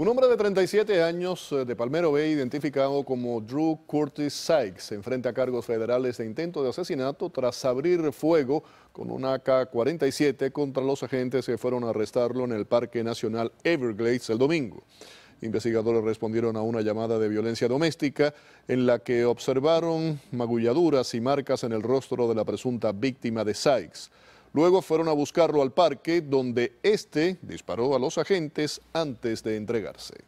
Un hombre de 37 años eh, de Palmero Bay, identificado como Drew Curtis Sykes, se enfrenta a cargos federales de intento de asesinato tras abrir fuego con un AK-47 contra los agentes que fueron a arrestarlo en el Parque Nacional Everglades el domingo. Investigadores respondieron a una llamada de violencia doméstica en la que observaron magulladuras y marcas en el rostro de la presunta víctima de Sykes. Luego fueron a buscarlo al parque, donde este disparó a los agentes antes de entregarse.